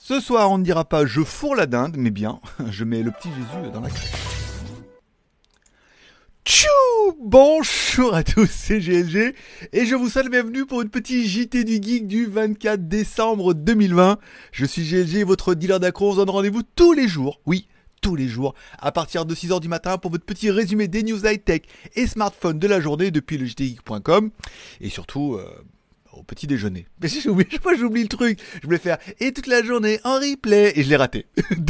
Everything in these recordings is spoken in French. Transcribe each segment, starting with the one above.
Ce soir, on ne dira pas je fourre la dinde, mais bien, je mets le petit Jésus dans la crèche. Tchou Bonjour à tous, c'est GLG et je vous souhaite bienvenue pour une petite JT du Geek du 24 décembre 2020. Je suis GLG, votre dealer d'accro, on vous donne rendez-vous tous les jours, oui, tous les jours, à partir de 6h du matin pour votre petit résumé des news high-tech et smartphones de la journée depuis le jtgeek.com et surtout... Euh, petit déjeuner. Mais si' oublié, j'oublie le truc. Je voulais faire et toute la journée en replay et je l'ai raté.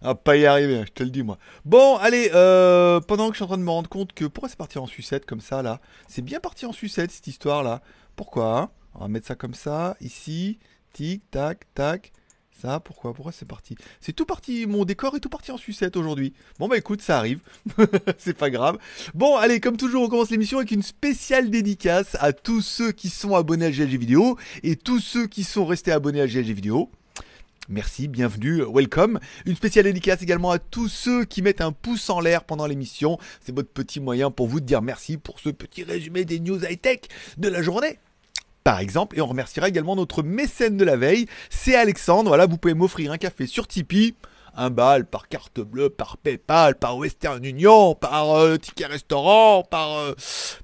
Ah, pas y arriver, je te le dis moi. Bon, allez, euh, pendant que je suis en train de me rendre compte que pourquoi c'est parti en sucette comme ça là C'est bien parti en sucette cette histoire là. Pourquoi hein On va mettre ça comme ça, ici, tic, tac, tac. Ça, pourquoi Pourquoi c'est parti C'est tout parti, mon décor est tout parti en sucette aujourd'hui. Bon bah écoute, ça arrive, c'est pas grave. Bon allez, comme toujours, on commence l'émission avec une spéciale dédicace à tous ceux qui sont abonnés à GLG Vidéo et tous ceux qui sont restés abonnés à GLG Vidéo. Merci, bienvenue, welcome. Une spéciale dédicace également à tous ceux qui mettent un pouce en l'air pendant l'émission. C'est votre petit moyen pour vous dire merci pour ce petit résumé des news high-tech de la journée par exemple. Et on remerciera également notre mécène de la veille, c'est Alexandre. Voilà, vous pouvez m'offrir un café sur Tipeee. Un bal par carte bleue, par PayPal, par Western Union, par euh, ticket restaurant, euh,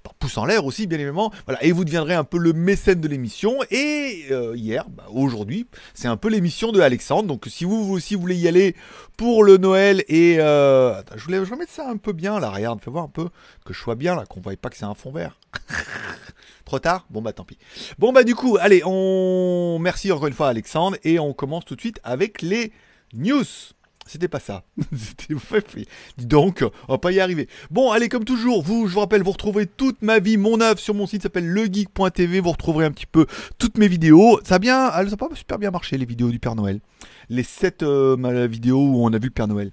par, pouce en l'air aussi, bien évidemment. Voilà, et vous deviendrez un peu le mécène de l'émission. Et euh, hier, bah, aujourd'hui, c'est un peu l'émission de Alexandre. Donc si vous, aussi voulez y aller pour le Noël et Attends, je voulais remettre ça un peu bien là. Regarde, fais voir un peu que je sois bien là, qu'on voit pas que c'est un fond vert. Trop tard Bon bah tant pis. Bon bah du coup, allez, on merci encore une fois Alexandre et on commence tout de suite avec les news. C'était pas ça. Dis donc, on va pas y arriver. Bon, allez, comme toujours, vous, je vous rappelle, vous retrouverez toute ma vie, mon œuvre sur mon site s'appelle legeek.tv. Vous retrouverez un petit peu toutes mes vidéos. Ça a bien, elles ont pas super bien marché, les vidéos du Père Noël. Les 7 euh, vidéos où on a vu le Père Noël.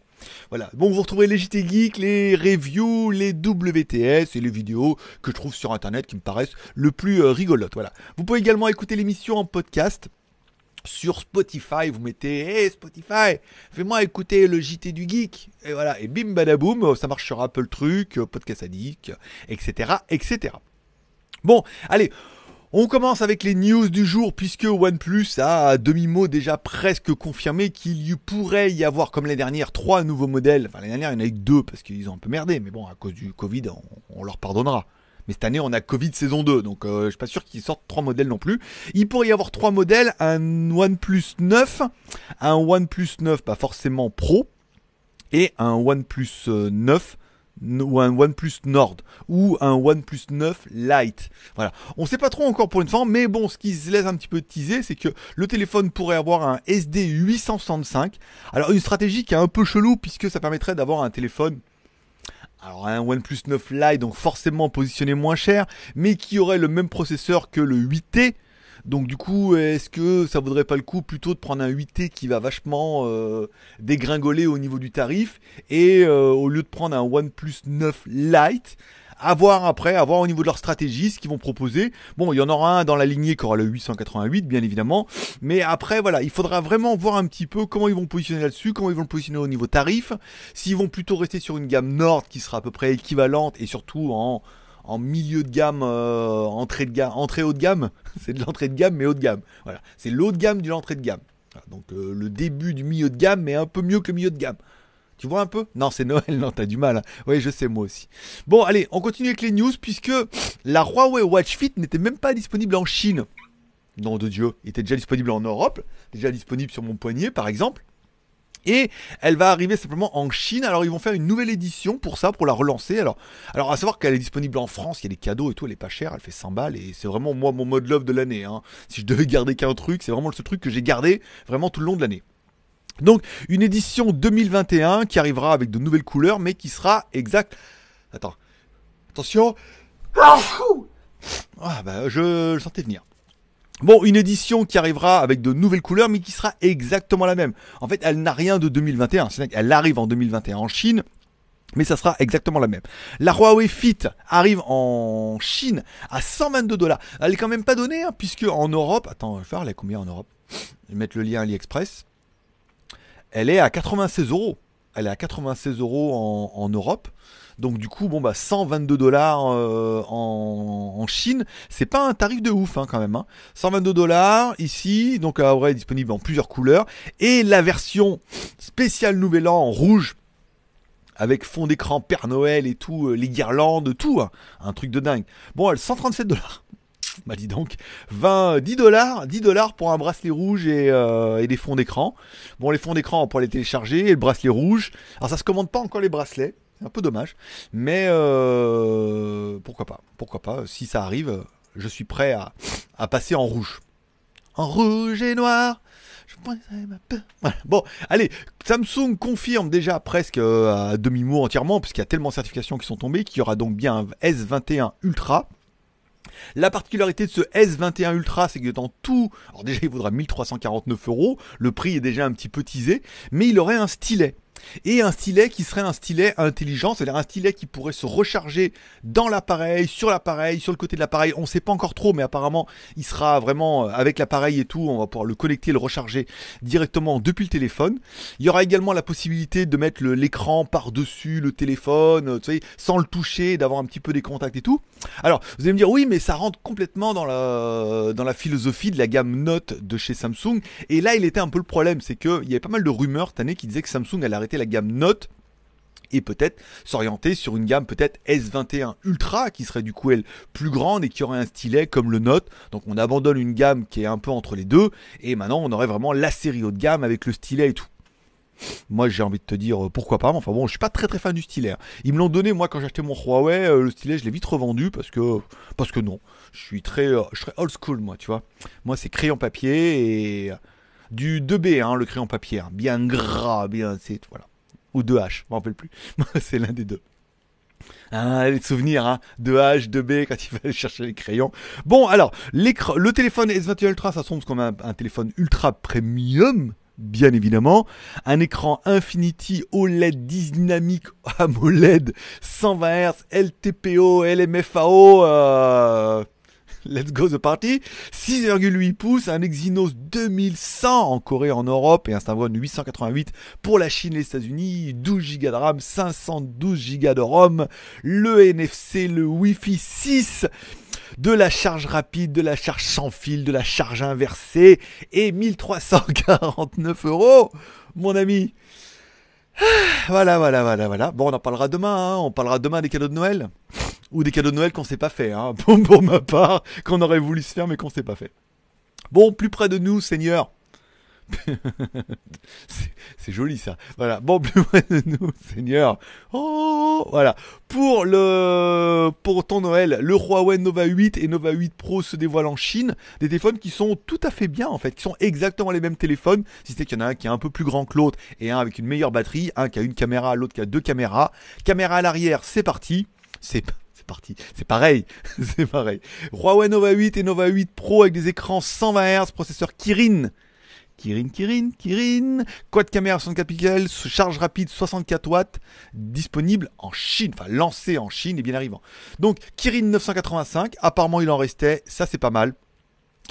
Voilà, bon vous retrouvez les JT Geek, les reviews, les WTS et les vidéos que je trouve sur internet qui me paraissent le plus euh, rigolote, Voilà. Vous pouvez également écouter l'émission en podcast sur Spotify, vous mettez hey, eh, Spotify, fais-moi écouter le JT du Geek. Et voilà, et bim badaboum, ça marche sur Apple Truc, euh, Podcast Addict, etc. etc. Bon, allez, on commence avec les news du jour puisque OnePlus a à demi-mot déjà presque confirmé qu'il y pourrait y avoir comme l'année dernière trois nouveaux modèles. Enfin l'année dernière il y en a eu deux parce qu'ils ont un peu merdé, mais bon à cause du Covid on, leur pardonnera. Mais cette année, on a Covid saison 2, donc euh, je suis pas sûr qu'ils sortent trois modèles non plus. Il pourrait y avoir trois modèles, un OnePlus 9, un OnePlus 9 pas forcément Pro, et un OnePlus 9 euh, ou un OnePlus Nord ou un OnePlus 9 Lite. Voilà. On sait pas trop encore pour une fois mais bon, ce qui se laisse un petit peu teaser, c'est que le téléphone pourrait avoir un SD 865. Alors une stratégie qui est un peu chelou puisque ça permettrait d'avoir un téléphone alors un OnePlus 9 Lite, donc forcément positionné moins cher, mais qui aurait le même processeur que le 8T, donc du coup, est-ce que ça vaudrait pas le coup plutôt de prendre un 8T qui va vachement euh, dégringoler au niveau du tarif et euh, au lieu de prendre un OnePlus 9 Lite avoir après, avoir au niveau de leur stratégie, ce qu'ils vont proposer. Bon, il y en aura un dans la lignée qui aura le 888, bien évidemment. Mais après, voilà, il faudra vraiment voir un petit peu comment ils vont positionner là-dessus, comment ils vont le positionner au niveau tarif, s'ils vont plutôt rester sur une gamme Nord qui sera à peu près équivalente et surtout en en milieu de gamme, euh, entrée de gamme, entrée haut de gamme. c'est de l'entrée de gamme mais haut de gamme. Voilà, c'est l'haut de gamme de l'entrée de gamme. donc euh, le début du milieu de gamme mais un peu mieux que le milieu de gamme. Tu vois un peu Non, c'est Noël, non, t'as du mal. Hein. Oui, je sais, moi aussi. Bon, allez, on continue avec les news, puisque la Huawei Watch Fit n'était même pas disponible en Chine. Nom de Dieu, il était déjà disponible en Europe, déjà disponible sur mon poignet, par exemple. Et elle va arriver simplement en Chine. Alors ils vont faire une nouvelle édition pour ça, pour la relancer. Alors, alors à savoir qu'elle est disponible en France, il y a des cadeaux et tout, elle est pas chère, elle fait 100 balles et c'est vraiment moi mon mode love de l'année. Hein. Si je devais garder qu'un truc, c'est vraiment ce truc que j'ai gardé vraiment tout le long de l'année. Donc une édition 2021 qui arrivera avec de nouvelles couleurs, mais qui sera exact. Attends, attention. Ah bah je le sentais venir. Bon, une édition qui arrivera avec de nouvelles couleurs, mais qui sera exactement la même. En fait, elle n'a rien de 2021. C'est-à-dire Elle arrive en 2021 en Chine. Mais ça sera exactement la même. La Huawei Fit arrive en Chine à 122 dollars. Elle est quand même pas donnée, hein, puisque en Europe, attends, je vais faire, elle combien en Europe Je vais mettre le lien AliExpress. Elle est à 96 euros. Elle est à 96 euros en, en Europe. Donc du coup, bon bah 122 dollars euh, en, Chine, c'est pas un tarif de ouf hein, quand même. 122 hein. dollars ici, donc à euh, vrai disponible en plusieurs couleurs et la version spéciale Nouvel An en rouge avec fond d'écran Père Noël et tout, euh, les guirlandes, tout, hein. un truc de dingue. Bon, elle 137 dollars. Bah dis donc, 20, 10 dollars, 10 dollars pour un bracelet rouge et, des fonds d'écran. Bon, les fonds d'écran, on pourra les télécharger et le bracelet rouge. Alors ça se commande pas encore les bracelets un peu dommage. Mais euh, pourquoi pas Pourquoi pas Si ça arrive, je suis prêt à, passer en rouge. En rouge et noir Bon, allez, Samsung confirme déjà presque euh, à demi-mot entièrement, puisqu'il y a tellement de certifications qui sont tombées, qu'il y aura donc bien un S21 Ultra. La particularité de ce S21 Ultra, c'est que dans tout, alors déjà il vaudra 1349 euros, le prix est déjà un petit peu teasé, mais il aurait un stylet et un stylet qui serait un stylet intelligent, c'est-à-dire un stylet qui pourrait se recharger dans l'appareil, sur l'appareil, sur le côté de l'appareil. On ne sait pas encore trop, mais apparemment, il sera vraiment euh, avec l'appareil et tout. On va pouvoir le connecter, le recharger directement depuis le téléphone. Il y aura également la possibilité de mettre l'écran par-dessus le téléphone, euh, sans le toucher, d'avoir un petit peu des contacts et tout. Alors, vous allez me dire, oui, mais ça rentre complètement dans la, dans la philosophie de la gamme Note de chez Samsung. Et là, il était un peu le problème, c'est qu'il y avait pas mal de rumeurs cette année qui disaient que Samsung allait arrêter la gamme Note et peut-être s'orienter sur une gamme peut-être S21 Ultra qui serait du coup elle plus grande et qui aurait un stylet comme le Note. Donc on abandonne une gamme qui est un peu entre les deux et maintenant on aurait vraiment la série haut de gamme avec le stylet et tout. Moi j'ai envie de te dire euh, pourquoi pas, mais enfin bon, je suis pas très très fan du stylet. Hein. Ils me l'ont donné moi quand j'ai acheté mon Huawei, euh, le stylet je l'ai vite revendu parce que parce que non, je suis très euh, je serais old school moi, tu vois. Moi c'est crayon papier et du 2B, hein, le crayon papier, hein. bien gras, bien, c'est, voilà. Ou 2H, je m'en rappelle plus. c'est l'un des deux. Ah, les souvenirs, hein. 2H, 2B, quand il fallait chercher les crayons. Bon, alors, le téléphone S21 Ultra, ça semble comme un, téléphone ultra premium, bien évidemment. Un écran Infinity OLED dynamique AMOLED 120 Hz, LTPO, LMFAO. Euh... Let's go the party. 6,8 pouces, un Exynos 2100 en Corée, en Europe et un Snapdragon 888 pour la Chine et les États-Unis. 12 Go de RAM, 512 Go de ROM, le NFC, le Wi-Fi 6 de la charge rapide, de la charge sans fil, de la charge inversée et 1349 euros, mon ami. Voilà, voilà, voilà, voilà. Bon, on en parlera demain, hein. on parlera demain des cadeaux de Noël ou des cadeaux de Noël qu'on s'est pas fait, hein, pour, ma part, qu'on aurait voulu se faire mais qu'on s'est pas fait. Bon, plus près de nous, Seigneur. c'est joli ça. Voilà. Bon, plus près de nous, Seigneur. Oh, voilà. Pour le, pour ton Noël, le Huawei Nova 8 et Nova 8 Pro se dévoilent en Chine. Des téléphones qui sont tout à fait bien, en fait, qui sont exactement les mêmes téléphones. Si c'est qu'il y en a un qui est un peu plus grand que l'autre et un avec une meilleure batterie, un qui a une caméra, l'autre qui a deux caméras. Caméra à l'arrière, c'est parti. C'est, c'est pareil, c'est pareil. Huawei Nova 8 et Nova 8 Pro avec des écrans 120 Hz, processeur Kirin. Kirin, Kirin, Kirin. Quad caméra 64 pixels, charge rapide 64 watts, disponible en Chine, enfin lancé en Chine et bien arrivant. Donc Kirin 985, apparemment il en restait, ça c'est pas mal.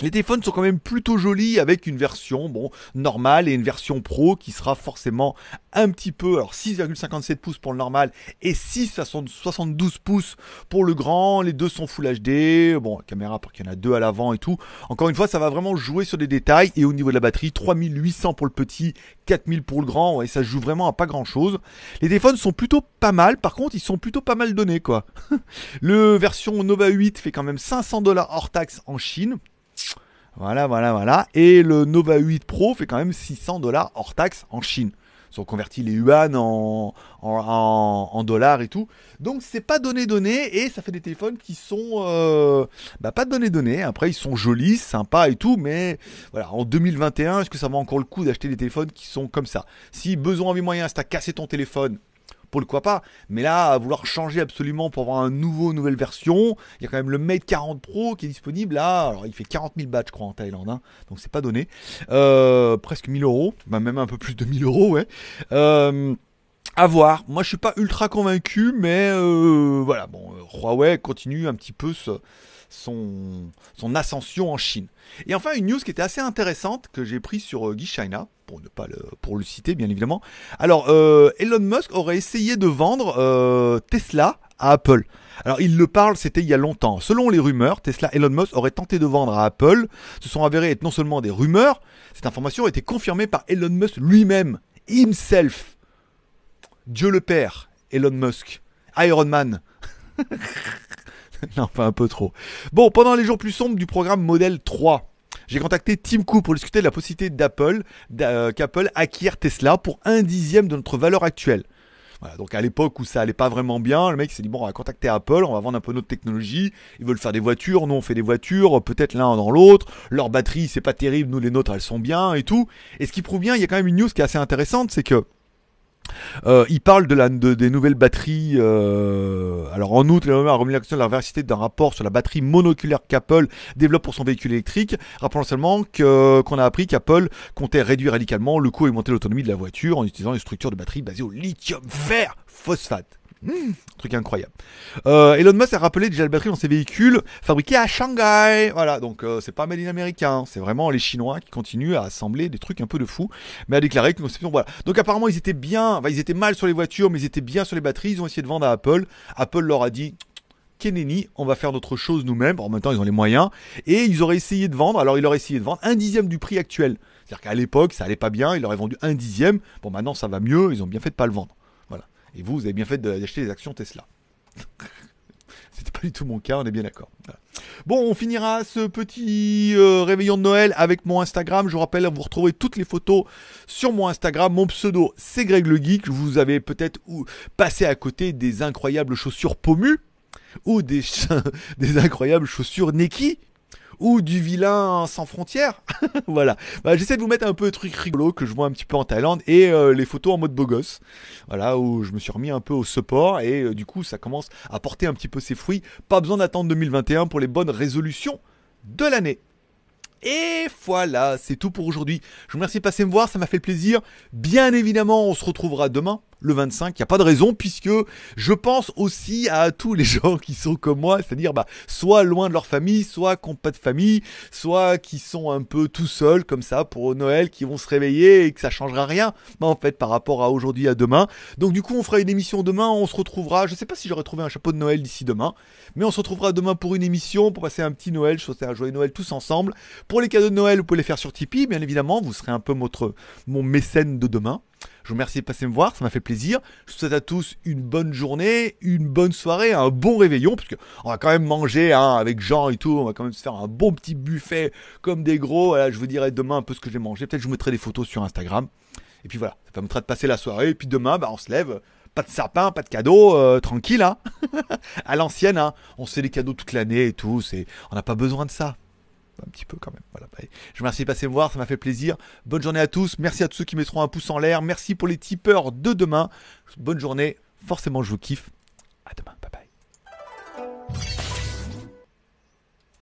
Les téléphones sont quand même plutôt jolis avec une version bon normale et une version pro qui sera forcément un petit peu alors 6,57 pouces pour le normal et 6,72 pouces pour le grand. Les deux sont Full HD. Bon caméra pour qu'il y en a deux à l'avant et tout. Encore une fois, ça va vraiment jouer sur des détails et au niveau de la batterie 3800 pour le petit, 4000 pour le grand. Et ça joue vraiment à pas grand chose. Les téléphones sont plutôt pas mal. Par contre, ils sont plutôt pas mal donnés quoi. le version Nova 8 fait quand même 500 dollars hors taxe en Chine. Voilà, voilà, voilà. Et le Nova 8 Pro fait quand même 600 dollars hors taxes en Chine. Ils ont converti les yuan en, dollars et tout. Donc c'est pas donné donné et ça fait des téléphones qui sont euh, bah, pas donné donné. Après ils sont jolis, sympas et tout, mais voilà en 2021 est-ce que ça vaut encore le coup d'acheter des téléphones qui sont comme ça Si besoin vie moyen c'est à casser ton téléphone, pourquoi pas. Mais là, à vouloir changer absolument pour avoir un nouveau, nouvelle version, il y a quand même le Mate 40 Pro qui est disponible là. Alors, il fait 40 000 bahts, je crois, en Thaïlande, hein. donc c'est pas donné. Euh, presque 1000 euros, même un peu plus de 1000 euros, ouais. Euh, à voir. Moi, je suis pas ultra convaincu, mais euh, voilà. Bon, euh, Huawei continue un petit peu ce son, ascension en Chine. Et enfin, une news qui était assez intéressante que j'ai prise sur euh, Guy China, pour ne pas le, pour le citer bien évidemment. Alors, euh, Elon Musk aurait essayé de vendre euh, Tesla à Apple. Alors il le parle, c'était il y a longtemps. Selon les rumeurs, Tesla Elon Musk aurait tenté de vendre à Apple. Ce sont avérés être non seulement des rumeurs, cette information a été confirmée par Elon Musk lui-même, himself. Dieu le Père, Elon Musk, Iron Man. non, pas un peu trop. Bon, pendant les jours plus sombres du programme Modèle 3, j'ai contacté Tim Cook pour discuter de la possibilité d'Apple, euh, qu'Apple acquiert Tesla pour un dixième de notre valeur actuelle. Voilà, donc à l'époque où ça allait pas vraiment bien, le mec s'est dit bon, on va contacter Apple, on va vendre un peu notre technologie. Ils veulent faire des voitures, nous on fait des voitures, peut-être l'un dans l'autre. Leur batterie c'est pas terrible, nous les nôtres elles sont bien et tout. Et ce qui prouve bien, il y a quand même une news qui est assez intéressante, c'est que euh, il parle de la, des nouvelles batteries. Euh, alors en août, il a remis l'action de la véracité d'un rapport sur la batterie monoculaire qu'Apple développe pour son véhicule électrique. rappelant seulement qu'on a appris qu'Apple comptait réduire radicalement le coût et monter l'autonomie de la voiture en utilisant une structure de batterie basée au lithium fer phosphate. Hmm, truc incroyable. Euh, Elon Musk a rappelé déjà la batterie dans ses véhicules fabriqués à Shanghai. Voilà, donc euh, c'est pas made in américain, hein. c'est vraiment les Chinois qui continuent à assembler des trucs un peu de fou, mais a déclaré que conception. Voilà. Donc apparemment ils étaient bien, ils étaient mal sur les voitures, mais ils étaient bien sur les batteries. Ils ont essayé de vendre à Apple. Apple leur a dit Keneni, on va faire d'autres choses nous-mêmes. En même temps, ils ont les moyens. Et ils auraient essayé de vendre, alors ils auraient essayé de vendre un dixième du prix actuel. C'est-à-dire qu'à l'époque, ça allait pas bien, ils auraient vendu un dixième. Bon, maintenant, ça va mieux, ils ont bien fait de pas le vendre. Et vous, vous avez bien fait d'acheter des actions Tesla. C'était pas du tout mon cas, on est bien d'accord. Bon, on finira ce petit euh, réveillon de Noël avec mon Instagram. Je vous rappelle, vous retrouvez toutes les photos sur mon Instagram. Mon pseudo, c'est Greg le Geek. Vous avez peut-être passé à côté des incroyables chaussures Pomu ou des, des incroyables chaussures Neki ou du vilain sans frontières. voilà. Bah, j'essaie de vous mettre un peu de trucs rigolos que je vois un petit peu en Thaïlande et euh, les photos en mode beau gosse. Voilà, où je me suis remis un peu au support et euh, du coup, ça commence à porter un petit peu ses fruits. Pas besoin d'attendre 2021 pour les bonnes résolutions de l'année. Et voilà, c'est tout pour aujourd'hui. Je vous remercie de passer me voir, ça m'a fait plaisir. Bien évidemment, on se retrouvera demain le 25. Il n'y a pas de raison puisque je pense aussi à tous les gens qui sont comme moi, c'est-à-dire bah, soit loin de leur famille, soit qui n'ont pas de famille, soit qui sont un peu tout seuls comme ça pour Noël, qui vont se réveiller et que ça changera rien bah, en fait par rapport à aujourd'hui à demain. Donc du coup on fera une émission demain, on se retrouvera, je ne sais pas si j'aurai trouvé un chapeau de Noël d'ici demain, mais on se retrouvera demain pour une émission, pour passer un petit Noël, je souhaite un joyeux Noël tous ensemble. Pour les cadeaux de Noël, vous pouvez les faire sur Tipeee, bien évidemment, vous serez un peu mon mécène de demain. Je vous remercie de passer me voir, ça m'a fait plaisir. Je vous souhaite à tous une bonne journée, une bonne soirée, un bon réveillon, puisque on va quand même manger hein, avec Jean et tout, on va quand même se faire un bon petit buffet comme des gros. je vous dirai demain un peu ce que j'ai mangé. Peut-être je vous mettrai des photos sur Instagram. Et puis voilà, ça permettra de passer la soirée. Et puis demain, bah, on se lève pas de sapin, pas de cadeaux, euh, tranquille, hein à l'ancienne, hein on se fait des cadeaux toute l'année et tout, on n'a pas besoin de ça un petit peu quand même. Voilà. Bah, je vous remercie de passer me voir, ça m'a fait plaisir. Bonne journée à tous. Merci à tous ceux qui mettront un pouce en l'air. Merci pour les tipeurs de demain. Bonne journée. Forcément, je vous kiffe.